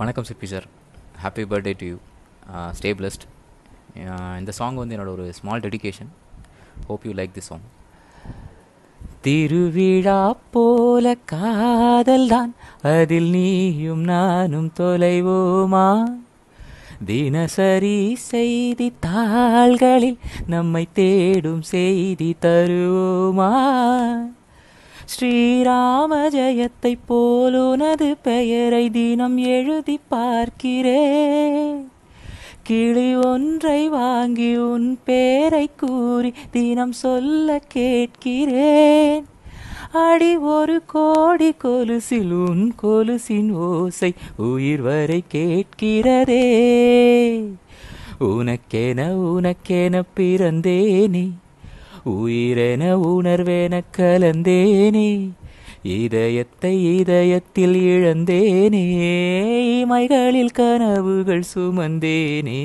வணக்கம் Chippi sir happy birthday to you stay blessed இந்த song வந்து என்னோட ஒரு small dedication hope you like the song திருவிழா போல காதல் தான் அதில் நீயும் நானும் தொலைவோமா தினசரி செய்தி தாள்களில் நம்மை தேடும் செய்தி தருவோமா ஸ்ரீராம ஜெயத்தை போலுனது பெயரை தினம் எழுதி பார்க்கிறேன் கிளி ஒன்றை வாங்கி உன் பேரை கூறி தினம் சொல்ல கேட்கிறேன் அடி ஒரு கோடி கொலுசில் உன் கொலுசின் ஓசை உயிர் வரை கேட்கிறதே உனக்கென உனக்கென பிறந்தேனே உயிரென உணர்வேன கலந்தேனே இதயத்தை இதயத்தில் இழந்தேனே மைகளில் கனவுகள் சுமந்தேனே